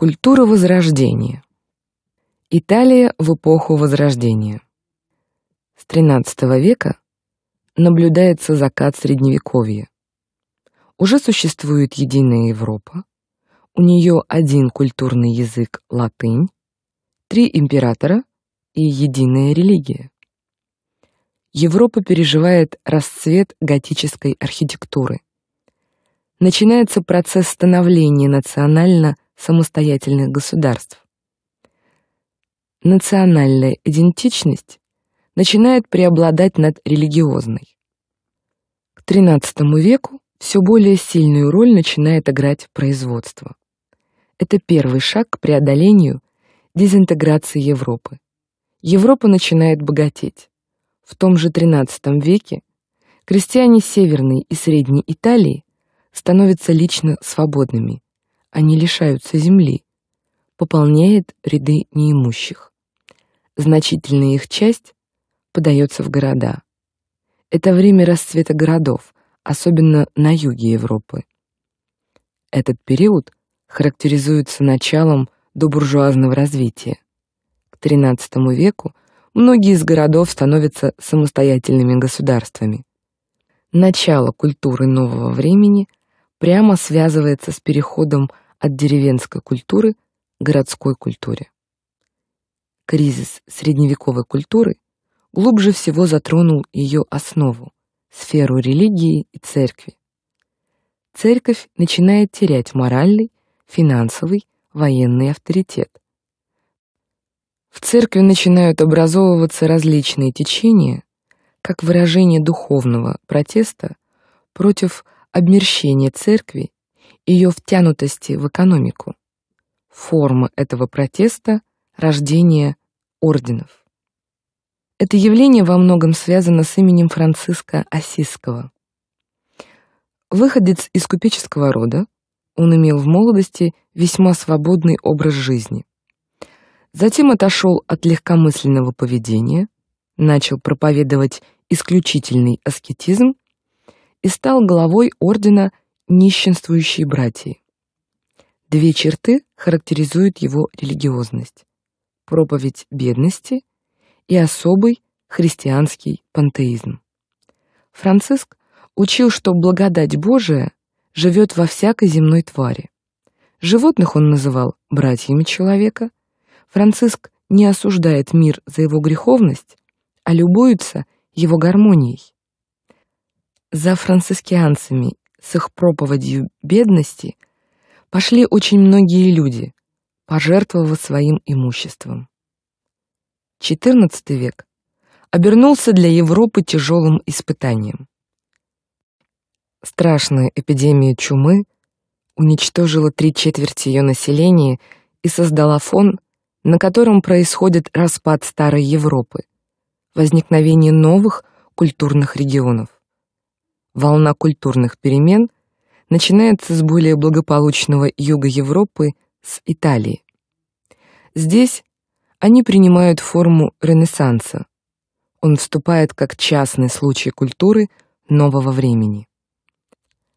Культура Возрождения. Италия в эпоху Возрождения. С XIII века наблюдается закат Средневековья. Уже существует единая Европа, у нее один культурный язык – латынь, три императора и единая религия. Европа переживает расцвет готической архитектуры. Начинается процесс становления национально – самостоятельных государств. Национальная идентичность начинает преобладать над религиозной. К XIII веку все более сильную роль начинает играть производство. Это первый шаг к преодолению дезинтеграции Европы. Европа начинает богатеть. В том же XIII веке крестьяне Северной и Средней Италии становятся лично свободными они лишаются земли, пополняет ряды неимущих. Значительная их часть подается в города. Это время расцвета городов, особенно на юге Европы. Этот период характеризуется началом добуржуазного развития. К XIII веку многие из городов становятся самостоятельными государствами. Начало культуры нового времени прямо связывается с переходом от деревенской культуры к городской культуре. Кризис средневековой культуры глубже всего затронул ее основу, сферу религии и церкви. Церковь начинает терять моральный, финансовый, военный авторитет. В церкви начинают образовываться различные течения, как выражение духовного протеста против обмерщение церкви, ее втянутости в экономику. Форма этого протеста — рождение орденов. Это явление во многом связано с именем Франциска Осиского. Выходец из купеческого рода, он имел в молодости весьма свободный образ жизни. Затем отошел от легкомысленного поведения, начал проповедовать исключительный аскетизм и стал главой ордена нищенствующие братья. Две черты характеризуют его религиозность: проповедь бедности и особый христианский пантеизм. Франциск учил, что благодать Божия живет во всякой земной твари. Животных он называл братьями человека. Франциск не осуждает мир за его греховность, а любуется его гармонией за францискианцами с их проповедью бедности пошли очень многие люди, пожертвовав своим имуществом. XIV век обернулся для Европы тяжелым испытанием. Страшная эпидемия чумы уничтожила три четверти ее населения и создала фон, на котором происходит распад старой Европы, возникновение новых культурных регионов волна культурных перемен начинается с более благополучного юга Европы, с Италии. Здесь они принимают форму Ренессанса. Он вступает как частный случай культуры нового времени.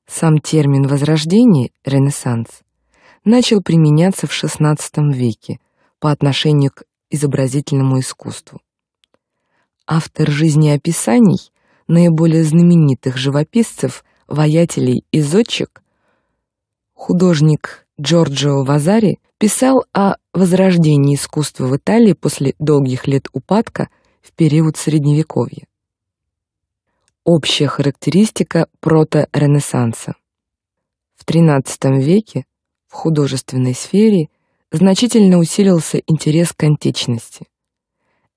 Сам термин «возрождение» — «ренессанс» — начал применяться в XVI веке по отношению к изобразительному искусству. Автор жизнеописаний наиболее знаменитых живописцев, воятелей и зодчик, художник Джорджио Вазари писал о возрождении искусства в Италии после долгих лет упадка в период Средневековья. Общая характеристика прото-ренессанса. В XIII веке в художественной сфере значительно усилился интерес к античности.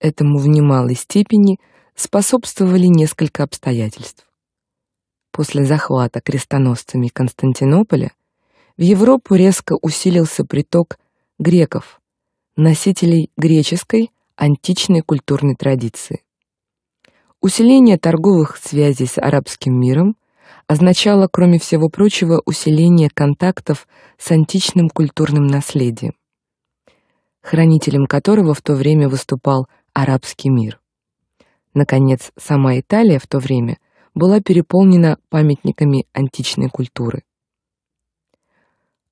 Этому в немалой степени – способствовали несколько обстоятельств. После захвата крестоносцами Константинополя в Европу резко усилился приток греков, носителей греческой античной культурной традиции. Усиление торговых связей с арабским миром означало, кроме всего прочего, усиление контактов с античным культурным наследием, хранителем которого в то время выступал арабский мир. Наконец, сама Италия в то время была переполнена памятниками античной культуры.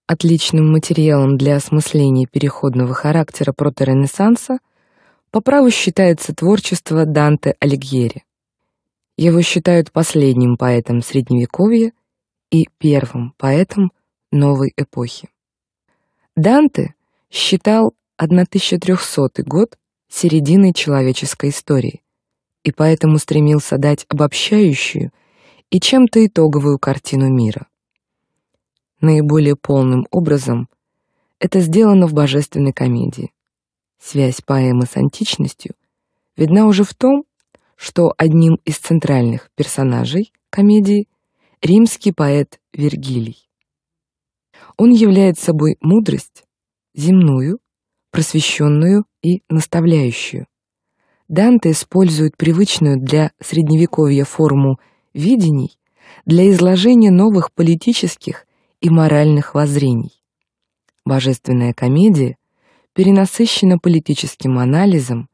Отличным материалом для осмысления переходного характера проторенессанса по праву считается творчество Данте Алигьери. Его считают последним поэтом Средневековья и первым поэтом новой эпохи. Данте считал 1300 год серединой человеческой истории – и поэтому стремился дать обобщающую и чем-то итоговую картину мира. Наиболее полным образом это сделано в божественной комедии. Связь поэмы с античностью видна уже в том, что одним из центральных персонажей комедии римский поэт Вергилий. Он является собой мудрость земную, просвещенную и наставляющую, Данте использует привычную для средневековья форму видений для изложения новых политических и моральных воззрений. Божественная комедия перенасыщена политическим анализом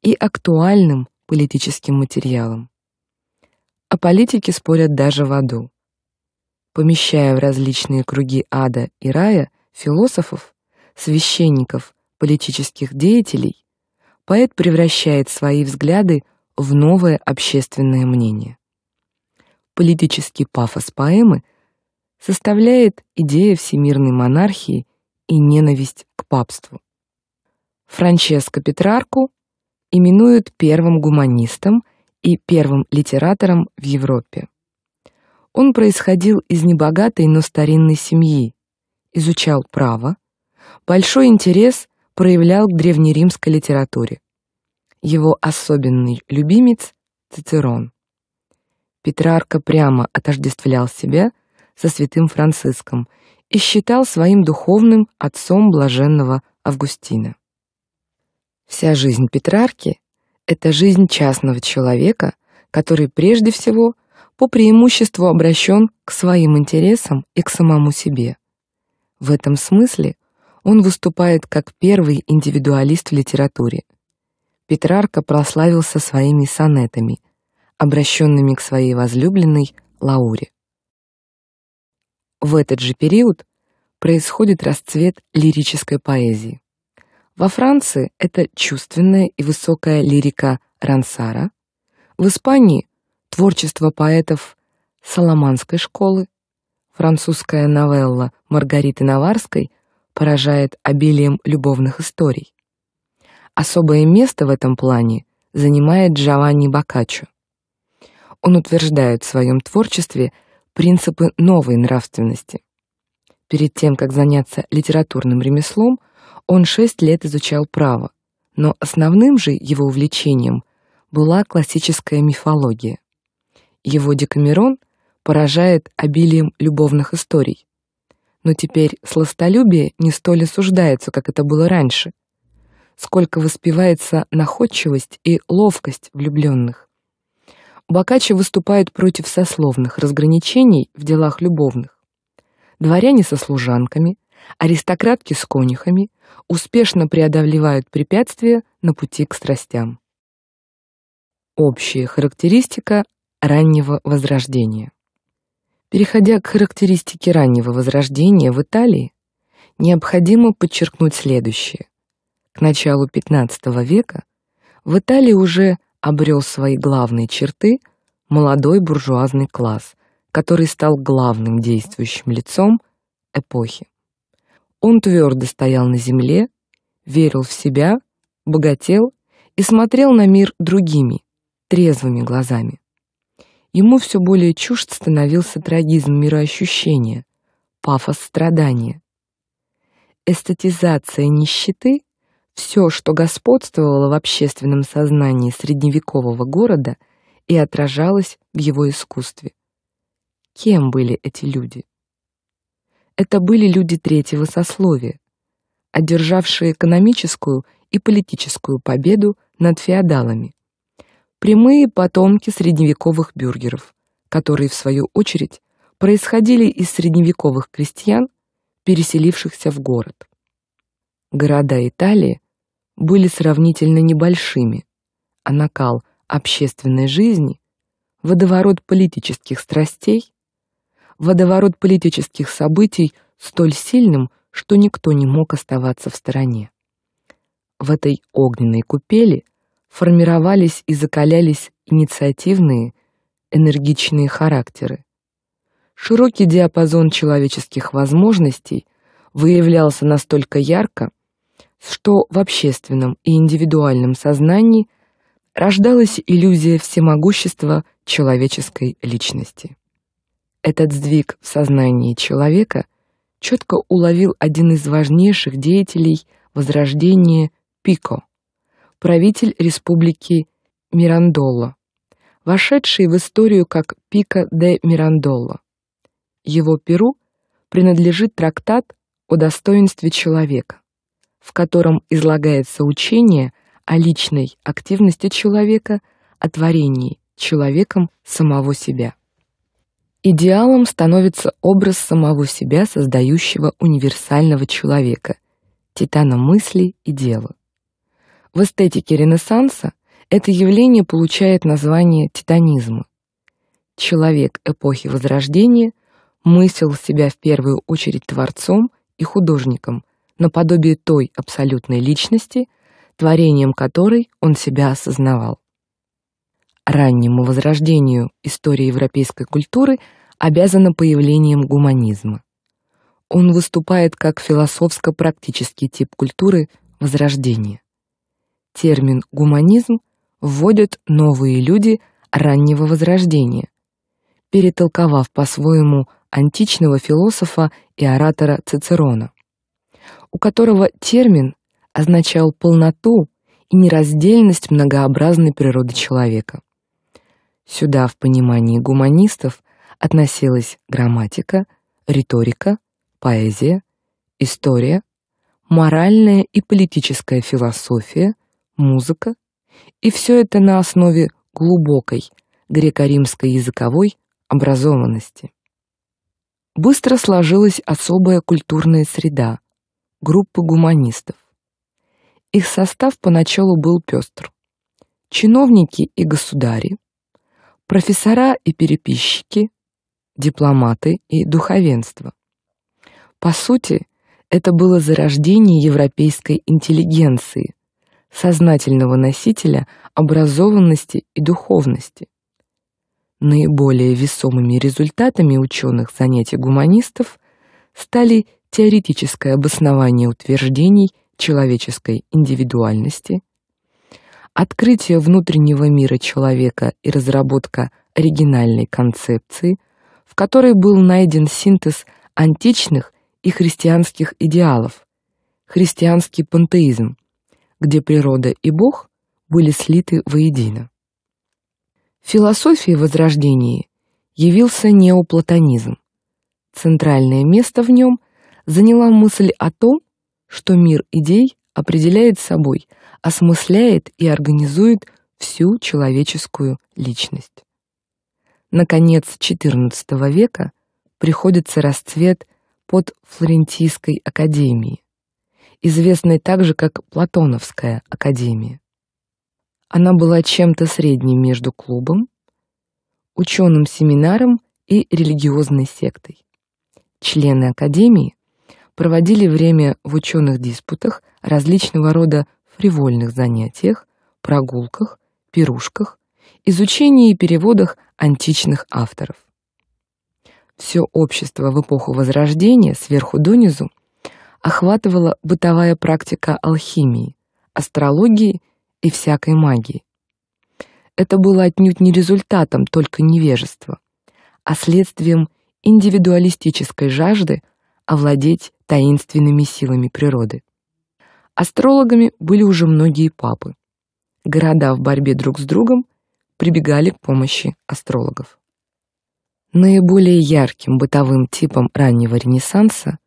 и актуальным политическим материалом. О политике спорят даже в аду. Помещая в различные круги ада и рая философов, священников, политических деятелей, поэт превращает свои взгляды в новое общественное мнение. Политический пафос поэмы составляет идея всемирной монархии и ненависть к папству. Франческо Петрарку именуют первым гуманистом и первым литератором в Европе. Он происходил из небогатой, но старинной семьи, изучал право, большой интерес проявлял к древнеримской литературе. Его особенный любимец — Цицерон. Петрарка прямо отождествлял себя со святым Франциском и считал своим духовным отцом блаженного Августина. Вся жизнь Петрарки — это жизнь частного человека, который прежде всего по преимуществу обращен к своим интересам и к самому себе. В этом смысле он выступает как первый индивидуалист в литературе, Петрарка прославился своими сонетами, обращенными к своей возлюбленной Лауре. В этот же период происходит расцвет лирической поэзии. Во Франции это чувственная и высокая лирика Рансара, в Испании творчество поэтов Соломанской школы, французская новелла Маргариты Наварской поражает обилием любовных историй. Особое место в этом плане занимает Джованни Бокаччо. Он утверждает в своем творчестве принципы новой нравственности. Перед тем, как заняться литературным ремеслом, он шесть лет изучал право, но основным же его увлечением была классическая мифология. Его Декамерон поражает обилием любовных историй. Но теперь сластолюбие не столь осуждается, как это было раньше, сколько воспевается находчивость и ловкость влюбленных. Бокаччо выступает против сословных разграничений в делах любовных. Дворяне со служанками, аристократки с конюхами успешно преодолевают препятствия на пути к страстям. Общая характеристика раннего возрождения. Переходя к характеристике раннего возрождения в Италии, необходимо подчеркнуть следующее к началу XV века в Италии уже обрел свои главные черты молодой буржуазный класс, который стал главным действующим лицом эпохи. Он твердо стоял на земле, верил в себя, богател и смотрел на мир другими, трезвыми глазами. Ему все более чужд становился трагизм мироощущения, пафос страдания. Эстетизация нищеты все, что господствовало в общественном сознании средневекового города и отражалось в его искусстве. Кем были эти люди? Это были люди третьего сословия, одержавшие экономическую и политическую победу над феодалами. Прямые потомки средневековых бюргеров, которые в свою очередь происходили из средневековых крестьян, переселившихся в город. Города Италии были сравнительно небольшими, а накал общественной жизни, водоворот политических страстей, водоворот политических событий столь сильным, что никто не мог оставаться в стороне. В этой огненной купели формировались и закалялись инициативные, энергичные характеры. Широкий диапазон человеческих возможностей выявлялся настолько ярко, что в общественном и индивидуальном сознании рождалась иллюзия всемогущества человеческой личности. Этот сдвиг в сознании человека четко уловил один из важнейших деятелей возрождения Пико, правитель республики Мирандоло, вошедший в историю как Пико де Мирандоло. Его перу принадлежит трактат о достоинстве человека в котором излагается учение о личной активности человека, о творении человеком самого себя. Идеалом становится образ самого себя, создающего универсального человека, титана мысли и дела. В эстетике Ренессанса это явление получает название титанизма. Человек эпохи Возрождения мыслил себя в первую очередь творцом и художником – наподобие той абсолютной личности, творением которой он себя осознавал. Раннему возрождению истории европейской культуры обязано появлением гуманизма. Он выступает как философско-практический тип культуры возрождения. Термин гуманизм вводят новые люди раннего возрождения, перетолковав по-своему античного философа и оратора Цицерона у которого термин означал полноту и нераздельность многообразной природы человека. Сюда в понимании гуманистов относилась грамматика, риторика, поэзия, история, моральная и политическая философия, музыка, и все это на основе глубокой греко-римской языковой образованности. Быстро сложилась особая культурная среда, группы гуманистов. Их состав поначалу был пестр. Чиновники и государи, профессора и переписчики, дипломаты и духовенство. По сути, это было зарождение европейской интеллигенции, сознательного носителя образованности и духовности. Наиболее весомыми результатами ученых занятий гуманистов стали теоретическое обоснование утверждений человеческой индивидуальности, открытие внутреннего мира человека и разработка оригинальной концепции, в которой был найден синтез античных и христианских идеалов, христианский пантеизм, где природа и Бог были слиты воедино. В философии Возрождения явился неоплатонизм. Центральное место в нем заняла мысль о том, что мир идей определяет собой, осмысляет и организует всю человеческую личность. Наконец XIV века приходится расцвет под Флорентийской академией, известной также как Платоновская академия. Она была чем-то средним между клубом, ученым семинаром и религиозной сектой. Члены академии проводили время в ученых диспутах, различного рода фривольных занятиях, прогулках, пирушках, изучении и переводах античных авторов. Все общество в эпоху Возрождения сверху донизу охватывала бытовая практика алхимии, астрологии и всякой магии. Это было отнюдь не результатом только невежества, а следствием индивидуалистической жажды овладеть таинственными силами природы. Астрологами были уже многие папы. Города в борьбе друг с другом прибегали к помощи астрологов. Наиболее ярким бытовым типом раннего Ренессанса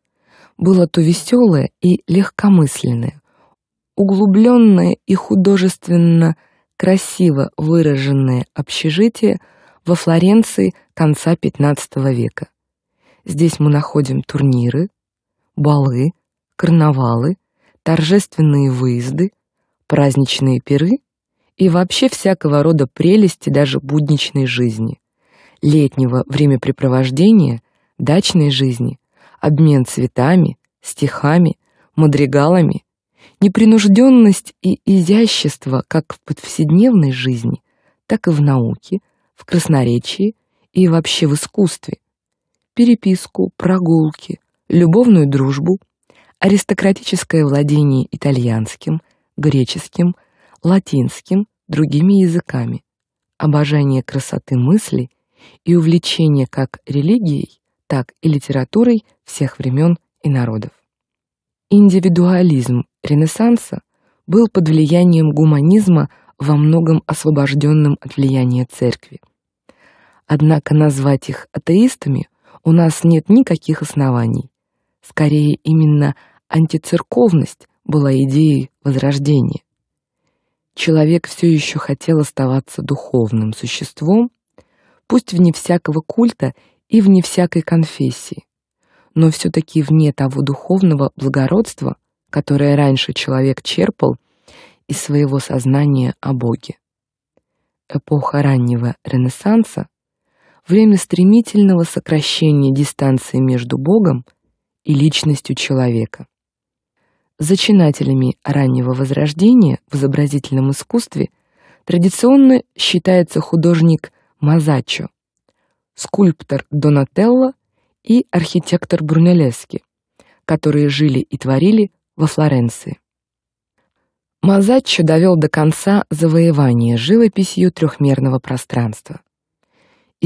было то веселое и легкомысленное, углубленное и художественно красиво выраженное общежитие во Флоренции конца XV века. Здесь мы находим турниры, балы, карнавалы, торжественные выезды, праздничные пиры и вообще всякого рода прелести даже будничной жизни, летнего времяпрепровождения, дачной жизни, обмен цветами, стихами, мадригалами, непринужденность и изящество как в повседневной жизни, так и в науке, в красноречии и вообще в искусстве, переписку, прогулки, любовную дружбу, аристократическое владение итальянским, греческим, латинским, другими языками, обожание красоты мысли и увлечение как религией, так и литературой всех времен и народов. Индивидуализм Ренессанса был под влиянием гуманизма во многом освобожденным от влияния церкви. Однако назвать их атеистами у нас нет никаких оснований. Скорее, именно антицерковность была идеей возрождения. Человек все еще хотел оставаться духовным существом, пусть вне всякого культа и вне всякой конфессии, но все таки вне того духовного благородства, которое раньше человек черпал из своего сознания о Боге. Эпоха раннего Ренессанса время стремительного сокращения дистанции между Богом и личностью человека. Зачинателями раннего возрождения в изобразительном искусстве традиционно считается художник Мазаччо, скульптор Донателло и архитектор Брунеллески, которые жили и творили во Флоренции. Мазаччо довел до конца завоевание живописью трехмерного пространства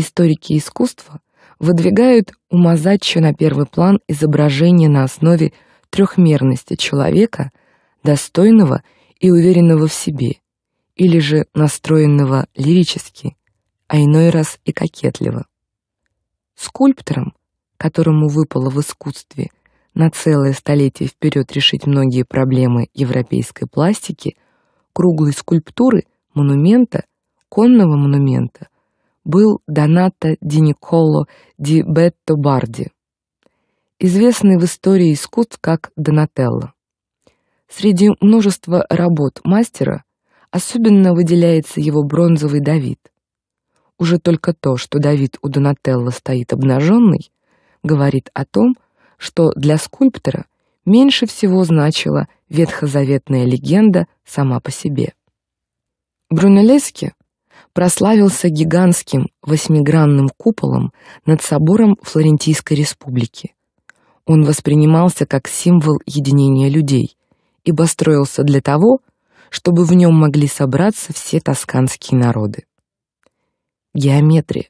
историки искусства выдвигают у Мазаччо на первый план изображение на основе трехмерности человека, достойного и уверенного в себе, или же настроенного лирически, а иной раз и кокетливо. Скульптором, которому выпало в искусстве на целое столетие вперед решить многие проблемы европейской пластики, круглой скульптуры, монумента, конного монумента, был Донато Ди Николо Ди Бетто Барди, известный в истории искусств как Донателло. Среди множества работ мастера особенно выделяется его бронзовый Давид. Уже только то, что Давид у Донателло стоит обнаженный, говорит о том, что для скульптора меньше всего значила ветхозаветная легенда сама по себе. Брунеллески прославился гигантским восьмигранным куполом над собором Флорентийской республики. Он воспринимался как символ единения людей, ибо строился для того, чтобы в нем могли собраться все тосканские народы. Геометрия,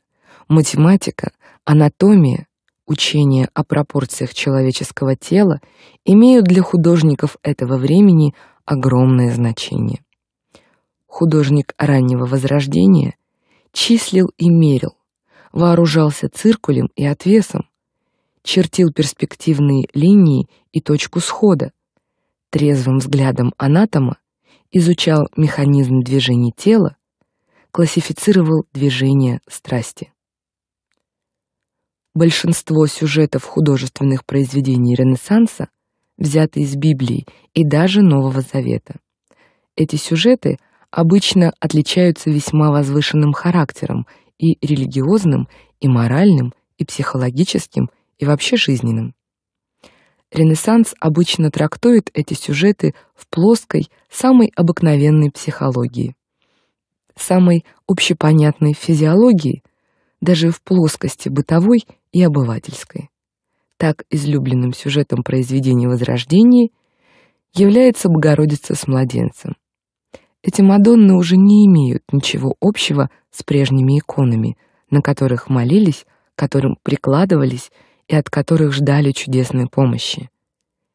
математика, анатомия, учение о пропорциях человеческого тела имеют для художников этого времени огромное значение художник раннего возрождения, числил и мерил, вооружался циркулем и отвесом, чертил перспективные линии и точку схода. Трезвым взглядом анатома изучал механизм движения тела, классифицировал движение страсти. Большинство сюжетов художественных произведений Ренессанса взяты из Библии и даже Нового Завета. Эти сюжеты – обычно отличаются весьма возвышенным характером и религиозным, и моральным, и психологическим, и вообще жизненным. Ренессанс обычно трактует эти сюжеты в плоской, самой обыкновенной психологии, самой общепонятной физиологии, даже в плоскости бытовой и обывательской. Так излюбленным сюжетом произведений Возрождения является Богородица с младенцем. Эти Мадонны уже не имеют ничего общего с прежними иконами, на которых молились, которым прикладывались и от которых ждали чудесной помощи.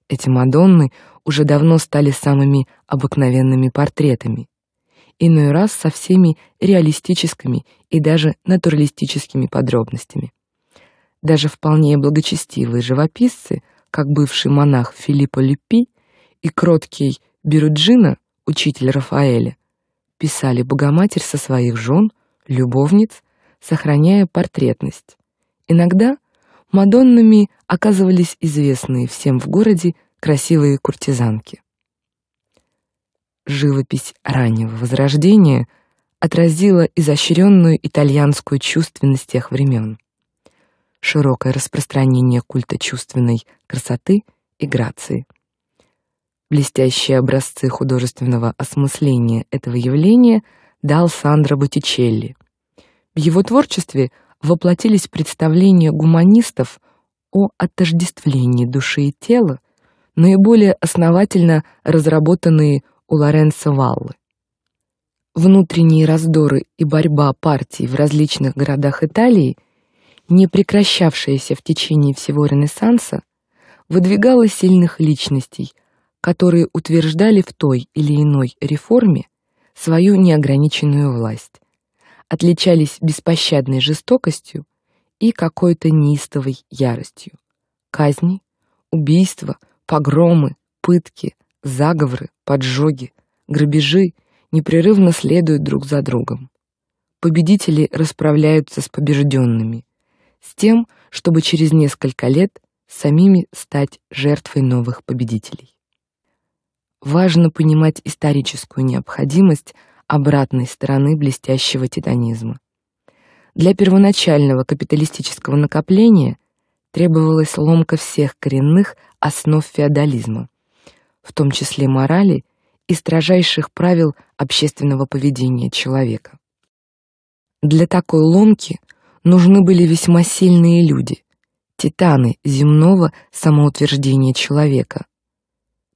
Эти Мадонны уже давно стали самыми обыкновенными портретами. Иной раз со всеми реалистическими и даже натуралистическими подробностями. Даже вполне благочестивые живописцы, как бывший монах Филиппо Люпи и кроткий Беруджино, учитель Рафаэля, писали Богоматерь со своих жен, любовниц, сохраняя портретность. Иногда мадоннами оказывались известные всем в городе красивые куртизанки. Живопись раннего Возрождения отразила изощренную итальянскую чувственность тех времен. Широкое распространение культа чувственной красоты и грации – блестящие образцы художественного осмысления этого явления дал Сандро Боттичелли. В его творчестве воплотились представления гуманистов о отождествлении души и тела, наиболее основательно разработанные у Лоренцо Валлы. Внутренние раздоры и борьба партий в различных городах Италии, не прекращавшаяся в течение всего Ренессанса, выдвигала сильных личностей – которые утверждали в той или иной реформе свою неограниченную власть, отличались беспощадной жестокостью и какой-то неистовой яростью. Казни, убийства, погромы, пытки, заговоры, поджоги, грабежи непрерывно следуют друг за другом. Победители расправляются с побежденными, с тем, чтобы через несколько лет самими стать жертвой новых победителей важно понимать историческую необходимость обратной стороны блестящего титанизма. Для первоначального капиталистического накопления требовалась ломка всех коренных основ феодализма, в том числе морали и строжайших правил общественного поведения человека. Для такой ломки нужны были весьма сильные люди, титаны земного самоутверждения человека,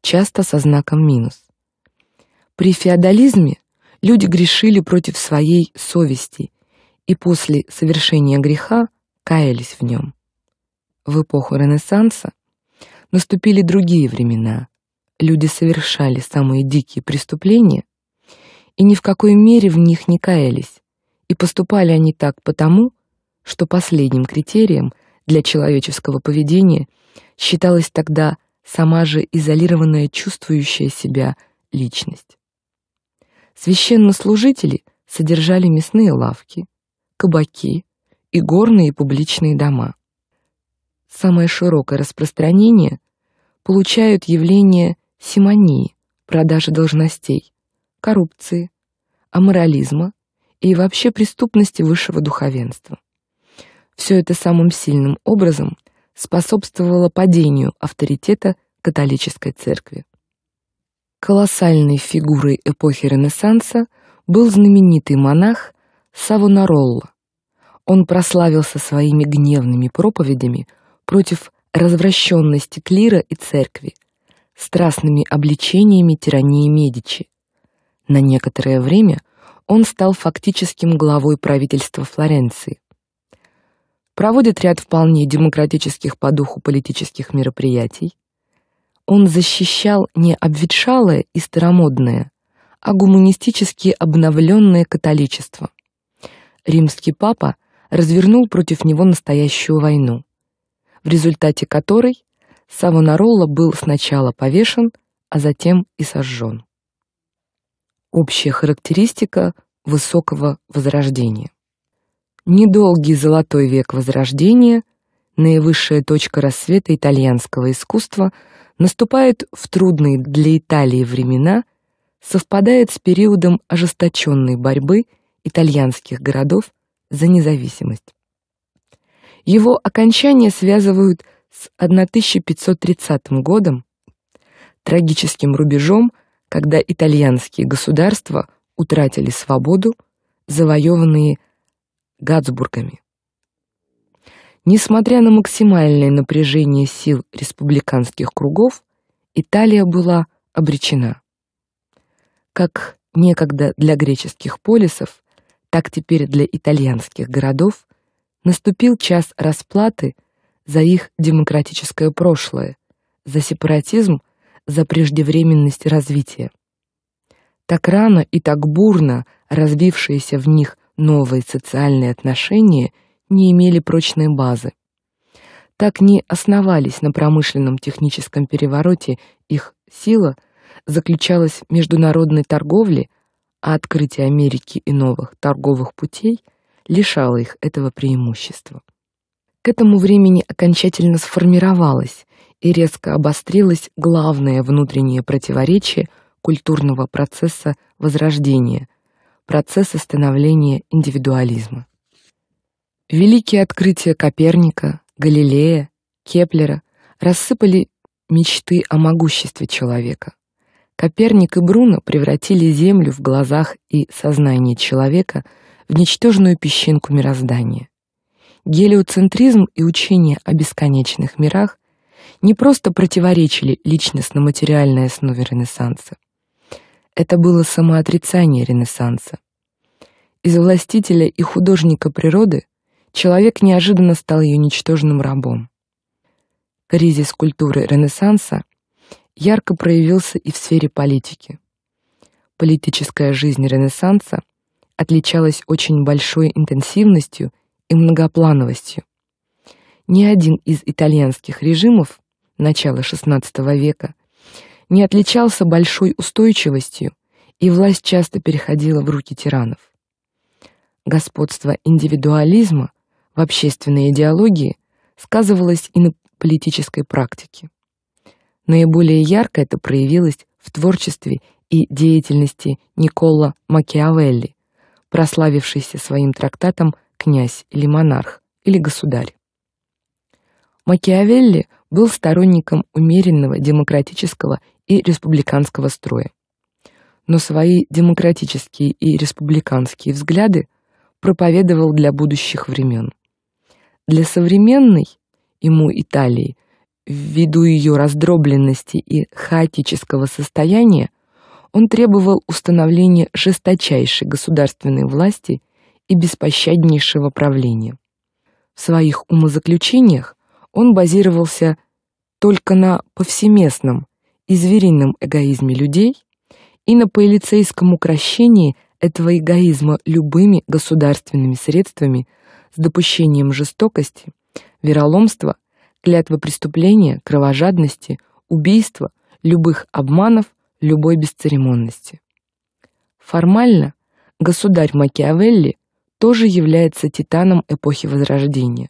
часто со знаком минус. При феодализме люди грешили против своей совести и после совершения греха каялись в нем. В эпоху Ренессанса наступили другие времена. Люди совершали самые дикие преступления и ни в какой мере в них не каялись. И поступали они так потому, что последним критерием для человеческого поведения считалось тогда – сама же изолированная чувствующая себя личность. Священнослужители содержали мясные лавки, кабаки и горные публичные дома. Самое широкое распространение получают явления симонии, продажи должностей, коррупции, аморализма и вообще преступности высшего духовенства. Все это самым сильным образом – способствовало падению авторитета католической церкви. Колоссальной фигурой эпохи Ренессанса был знаменитый монах Савонаролла. Он прославился своими гневными проповедями против развращенности клира и церкви, страстными обличениями тирании Медичи. На некоторое время он стал фактическим главой правительства Флоренции проводит ряд вполне демократических по духу политических мероприятий. Он защищал не обветшалое и старомодное, а гуманистически обновленное католичество. Римский папа развернул против него настоящую войну, в результате которой Савонаролла был сначала повешен, а затем и сожжен. Общая характеристика высокого возрождения недолгий золотой век Возрождения, наивысшая точка рассвета итальянского искусства, наступает в трудные для Италии времена, совпадает с периодом ожесточенной борьбы итальянских городов за независимость. Его окончание связывают с 1530 годом, трагическим рубежом, когда итальянские государства утратили свободу, завоеванные Габсбургами. Несмотря на максимальное напряжение сил республиканских кругов, Италия была обречена. Как некогда для греческих полисов, так теперь для итальянских городов наступил час расплаты за их демократическое прошлое, за сепаратизм, за преждевременность развития. Так рано и так бурно развившиеся в них новые социальные отношения не имели прочной базы. Так не основались на промышленном техническом перевороте их сила заключалась в международной торговле, а открытие Америки и новых торговых путей лишало их этого преимущества. К этому времени окончательно сформировалось и резко обострилось главное внутреннее противоречие культурного процесса возрождения – процесса становления индивидуализма. Великие открытия Коперника, Галилея, Кеплера рассыпали мечты о могуществе человека. Коперник и Бруно превратили Землю в глазах и сознании человека в ничтожную песчинку мироздания. Гелиоцентризм и учение о бесконечных мирах не просто противоречили личностно-материальной основе Ренессанса. Это было самоотрицание Ренессанса. Из властителя и художника природы человек неожиданно стал ее ничтожным рабом. Кризис культуры Ренессанса ярко проявился и в сфере политики. Политическая жизнь Ренессанса отличалась очень большой интенсивностью и многоплановостью. Ни один из итальянских режимов начала XVI века не отличался большой устойчивостью, и власть часто переходила в руки тиранов. Господство индивидуализма в общественной идеологии сказывалось и на политической практике. Наиболее ярко это проявилось в творчестве и деятельности Никола Макиавелли, прославившийся своим трактатом «Князь или монарх» или «Государь». Макиавелли был сторонником умеренного демократического и республиканского строя. Но свои демократические и республиканские взгляды проповедовал для будущих времен. Для современной ему Италии, ввиду ее раздробленности и хаотического состояния, он требовал установления жесточайшей государственной власти и беспощаднейшего правления. В своих умозаключениях он базировался только на повсеместном, и зверином эгоизме людей, и на полицейском укращении этого эгоизма любыми государственными средствами с допущением жестокости, вероломства, клятвы преступления, кровожадности, убийства, любых обманов, любой бесцеремонности. Формально государь Макиавелли тоже является титаном эпохи Возрождения,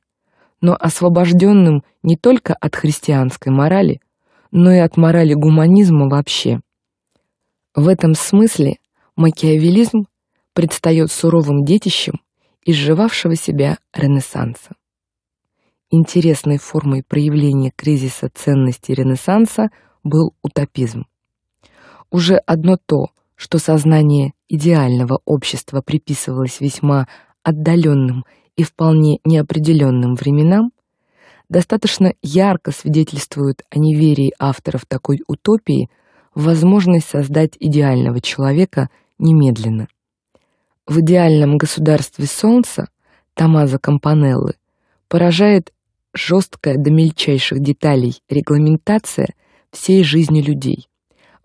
но освобожденным не только от христианской морали, но и от морали гуманизма вообще. В этом смысле макиавелизм предстает суровым детищем изживавшего себя Ренессанса. Интересной формой проявления кризиса ценностей Ренессанса был утопизм. Уже одно то, что сознание идеального общества приписывалось весьма отдаленным и вполне неопределенным временам, достаточно ярко свидетельствуют о неверии авторов такой утопии в возможность создать идеального человека немедленно. В идеальном государстве Солнца Томазо Кампанеллы поражает жесткая до мельчайших деталей регламентация всей жизни людей,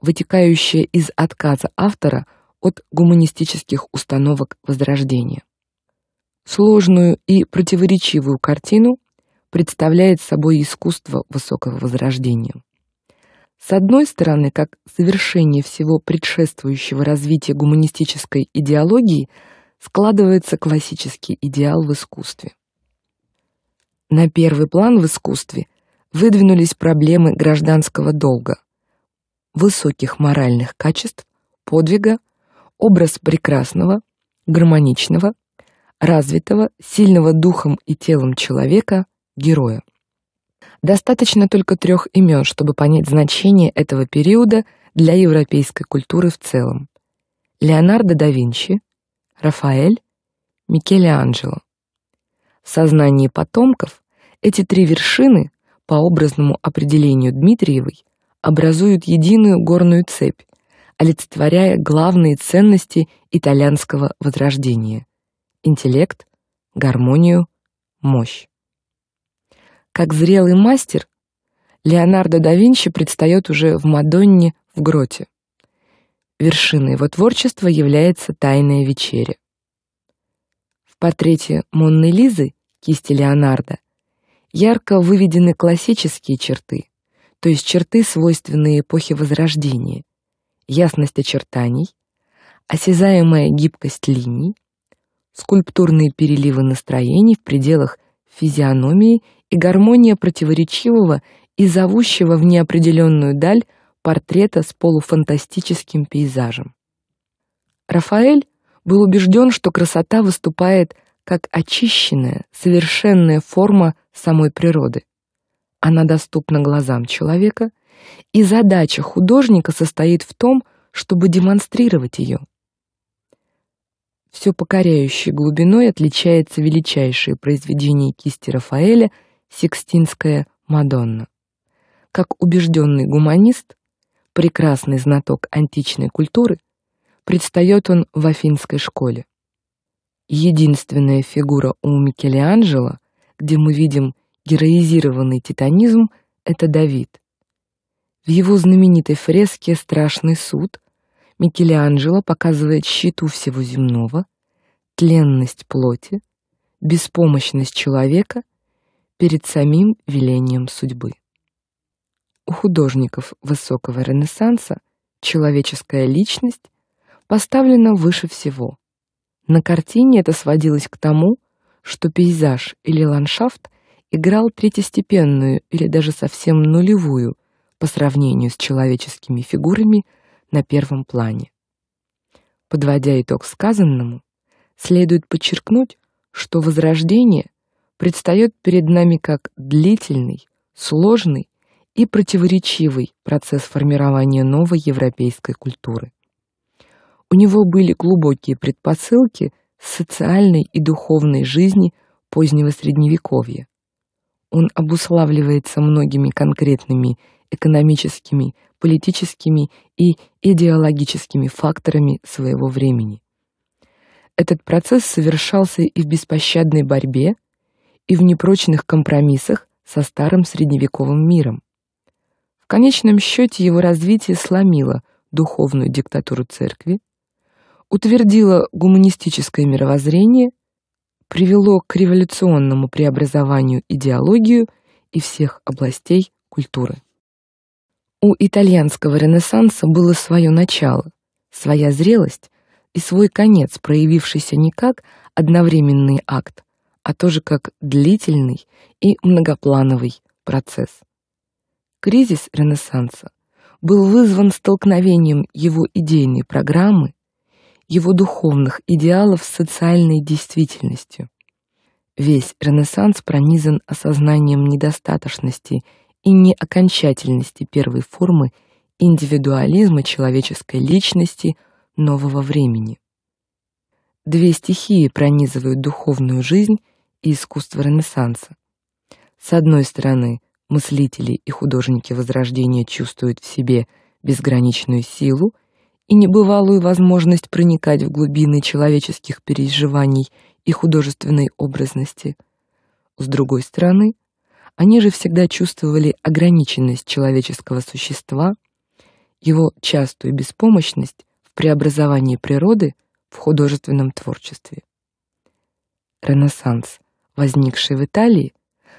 вытекающая из отказа автора от гуманистических установок Возрождения. Сложную и противоречивую картину представляет собой искусство высокого возрождения. С одной стороны, как совершение всего предшествующего развития гуманистической идеологии, складывается классический идеал в искусстве. На первый план в искусстве выдвинулись проблемы гражданского долга, высоких моральных качеств, подвига, образ прекрасного, гармоничного, развитого, сильного духом и телом человека, героя. Достаточно только трех имен, чтобы понять значение этого периода для европейской культуры в целом. Леонардо да Винчи, Рафаэль, Микеланджело. В сознании потомков эти три вершины, по образному определению Дмитриевой, образуют единую горную цепь, олицетворяя главные ценности итальянского возрождения: интеллект, гармонию, мощь. Как зрелый мастер, Леонардо да Винчи предстает уже в Мадонне в гроте. Вершиной его творчества является «Тайная вечеря». В портрете Монны Лизы кисти Леонардо ярко выведены классические черты, то есть черты, свойственные эпохе Возрождения, ясность очертаний, осязаемая гибкость линий, скульптурные переливы настроений в пределах физиономии и гармония противоречивого и зовущего в неопределенную даль портрета с полуфантастическим пейзажем. Рафаэль был убежден, что красота выступает как очищенная, совершенная форма самой природы. Она доступна глазам человека, и задача художника состоит в том, чтобы демонстрировать ее. Все покоряющей глубиной отличается величайшие произведения кисти Рафаэля – Сикстинская Мадонна. Как убежденный гуманист, прекрасный знаток античной культуры, предстает он в афинской школе. Единственная фигура у Микеланджело, где мы видим героизированный титанизм, это Давид. В его знаменитой фреске «Страшный суд» Микеланджело показывает щиту всего земного, тленность плоти, беспомощность человека — перед самим велением судьбы. У художников высокого Ренессанса человеческая личность поставлена выше всего. На картине это сводилось к тому, что пейзаж или ландшафт играл третьестепенную или даже совсем нулевую по сравнению с человеческими фигурами на первом плане. Подводя итог сказанному, следует подчеркнуть, что возрождение предстает перед нами как длительный, сложный и противоречивый процесс формирования новой европейской культуры. У него были глубокие предпосылки социальной и духовной жизни позднего средневековья. Он обуславливается многими конкретными экономическими, политическими и идеологическими факторами своего времени. Этот процесс совершался и в беспощадной борьбе и в непрочных компромиссах со старым средневековым миром. В конечном счете его развитие сломило духовную диктатуру церкви, утвердило гуманистическое мировоззрение, привело к революционному преобразованию идеологию и всех областей культуры. У итальянского ренессанса было свое начало, своя зрелость и свой конец, проявившийся не как одновременный акт, а тоже как длительный и многоплановый процесс. Кризис Ренессанса был вызван столкновением его идейной программы, его духовных идеалов с социальной действительностью. Весь Ренессанс пронизан осознанием недостаточности и неокончательности первой формы индивидуализма человеческой личности нового времени. Две стихии пронизывают духовную жизнь и искусства Ренессанса. С одной стороны, мыслители и художники Возрождения чувствуют в себе безграничную силу и небывалую возможность проникать в глубины человеческих переживаний и художественной образности. С другой стороны, они же всегда чувствовали ограниченность человеческого существа, его частую беспомощность в преобразовании природы в художественном творчестве. Ренессанс возникший в Италии,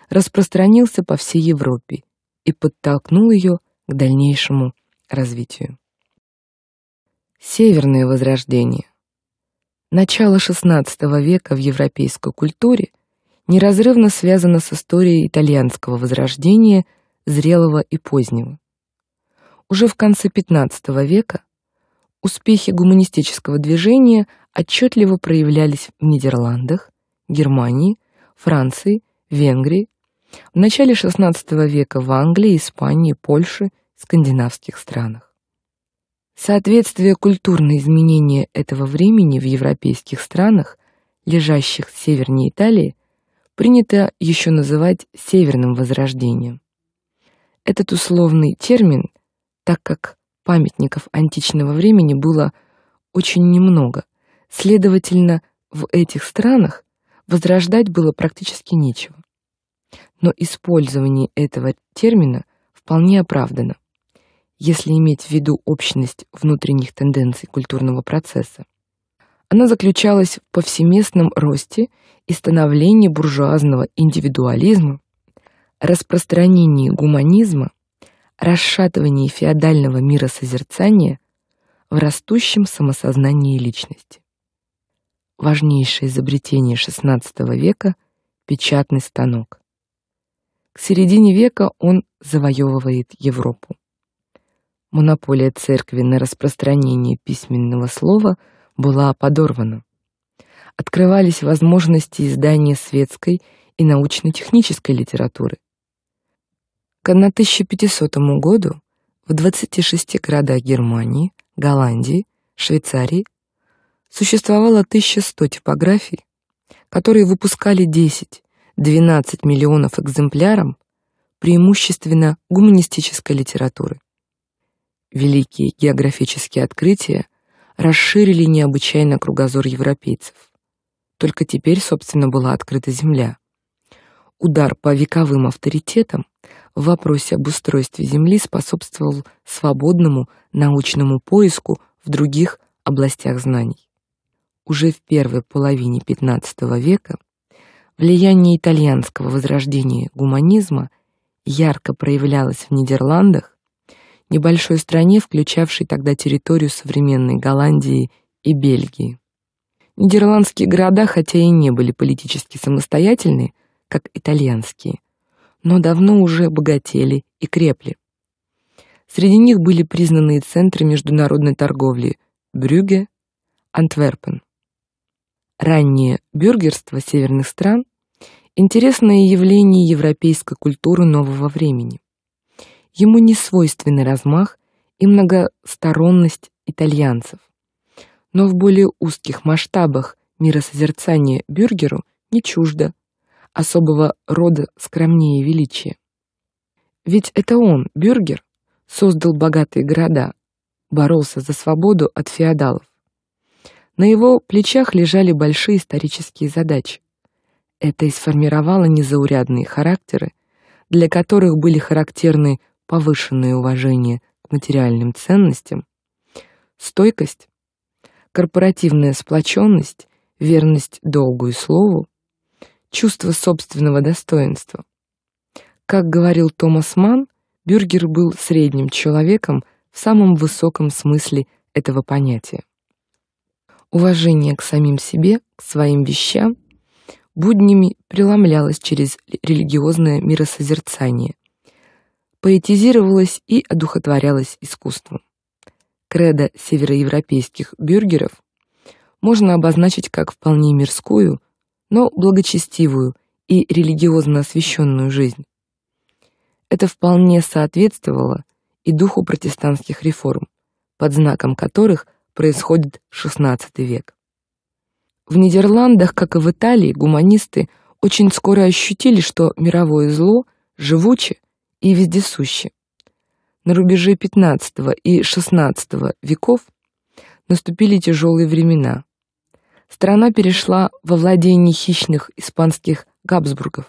распространился по всей Европе и подтолкнул ее к дальнейшему развитию. Северное возрождение. Начало XVI века в европейской культуре неразрывно связано с историей итальянского возрождения, зрелого и позднего. Уже в конце XV века успехи гуманистического движения отчетливо проявлялись в Нидерландах, Германии, Франции, Венгрии, в начале XVI века в Англии, Испании, Польше, скандинавских странах. Соответствие культурных изменений этого времени в европейских странах, лежащих в севернее Италии, принято еще называть северным возрождением. Этот условный термин, так как памятников античного времени было очень немного, следовательно, в этих странах возрождать было практически нечего. Но использование этого термина вполне оправдано, если иметь в виду общность внутренних тенденций культурного процесса. Она заключалась в повсеместном росте и становлении буржуазного индивидуализма, распространении гуманизма, расшатывании феодального мира созерцания в растущем самосознании личности важнейшее изобретение XVI века печатный станок. К середине века он завоевывает Европу. Монополия церкви на распространение письменного слова была подорвана. Открывались возможности издания светской и научно-технической литературы. К 1500 году в 26 городах Германии, Голландии, Швейцарии, существовало 1100 типографий, которые выпускали 10-12 миллионов экземпляров преимущественно гуманистической литературы. Великие географические открытия расширили необычайно кругозор европейцев. Только теперь, собственно, была открыта земля. Удар по вековым авторитетам в вопросе об устройстве земли способствовал свободному научному поиску в других областях знаний уже в первой половине XV века влияние итальянского возрождения гуманизма ярко проявлялось в Нидерландах, небольшой стране, включавшей тогда территорию современной Голландии и Бельгии. Нидерландские города, хотя и не были политически самостоятельны, как итальянские, но давно уже богатели и крепли. Среди них были признанные центры международной торговли Брюге, Антверпен раннее бюргерство северных стран, интересное явление европейской культуры нового времени. Ему не свойственны размах и многосторонность итальянцев. Но в более узких масштабах миросозерцание бюргеру не чуждо, особого рода скромнее величия. Ведь это он, бюргер, создал богатые города, боролся за свободу от феодалов. На его плечах лежали большие исторические задачи. Это и сформировало незаурядные характеры, для которых были характерны повышенное уважение к материальным ценностям, стойкость, корпоративная сплоченность, верность долгу и слову, чувство собственного достоинства. Как говорил Томас Манн, Бюргер был средним человеком в самом высоком смысле этого понятия уважение к самим себе, к своим вещам, буднями преломлялось через религиозное миросозерцание, поэтизировалось и одухотворялось искусством. Кредо североевропейских бюргеров можно обозначить как вполне мирскую, но благочестивую и религиозно освященную жизнь. Это вполне соответствовало и духу протестантских реформ, под знаком которых происходит XVI век. В Нидерландах, как и в Италии, гуманисты очень скоро ощутили, что мировое зло живуче и вездесуще. На рубеже XV и XVI веков наступили тяжелые времена. Страна перешла во владение хищных испанских Габсбургов.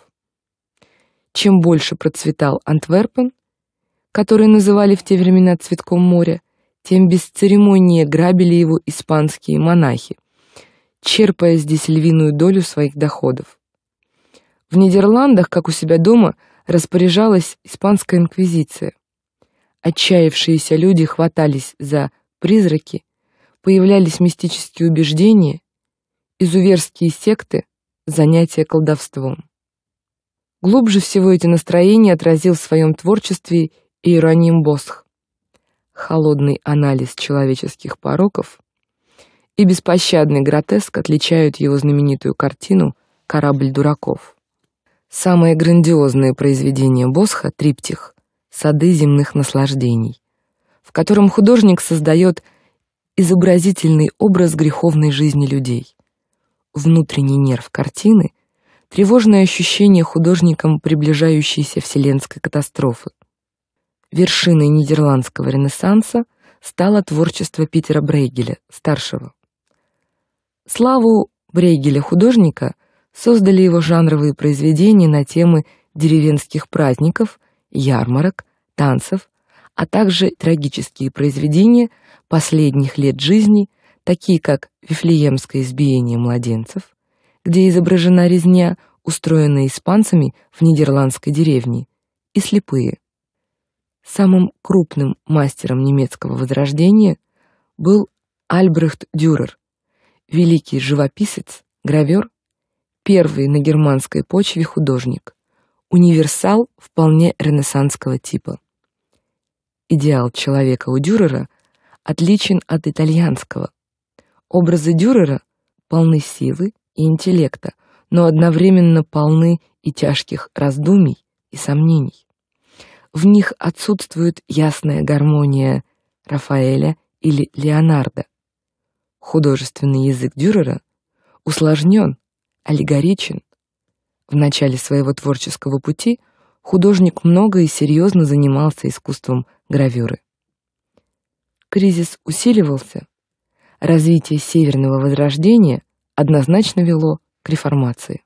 Чем больше процветал Антверпен, который называли в те времена цветком моря, тем без церемонии грабили его испанские монахи, черпая здесь львиную долю своих доходов. В Нидерландах, как у себя дома, распоряжалась испанская инквизиция. Отчаявшиеся люди хватались за призраки, появлялись мистические убеждения, изуверские секты, занятия колдовством. Глубже всего эти настроения отразил в своем творчестве Иероним Босх холодный анализ человеческих пороков и беспощадный гротеск отличают его знаменитую картину «Корабль дураков». Самое грандиозное произведение Босха — триптих «Сады земных наслаждений», в котором художник создает изобразительный образ греховной жизни людей. Внутренний нерв картины — тревожное ощущение художником приближающейся вселенской катастрофы — Вершиной нидерландского ренессанса стало творчество Питера Брейгеля, старшего. Славу Брейгеля художника создали его жанровые произведения на темы деревенских праздников, ярмарок, танцев, а также трагические произведения последних лет жизни, такие как «Вифлеемское избиение младенцев», где изображена резня, устроенная испанцами в нидерландской деревне, и «Слепые», Самым крупным мастером немецкого возрождения был Альбрехт Дюрер, великий живописец, гравер, первый на германской почве художник, универсал вполне ренессансского типа. Идеал человека у Дюрера отличен от итальянского. Образы Дюрера полны силы и интеллекта, но одновременно полны и тяжких раздумий и сомнений. В них отсутствует ясная гармония Рафаэля или Леонардо. Художественный язык Дюрера усложнен, аллегоричен. В начале своего творческого пути художник много и серьезно занимался искусством гравюры. Кризис усиливался. Развитие Северного Возрождения однозначно вело к реформации.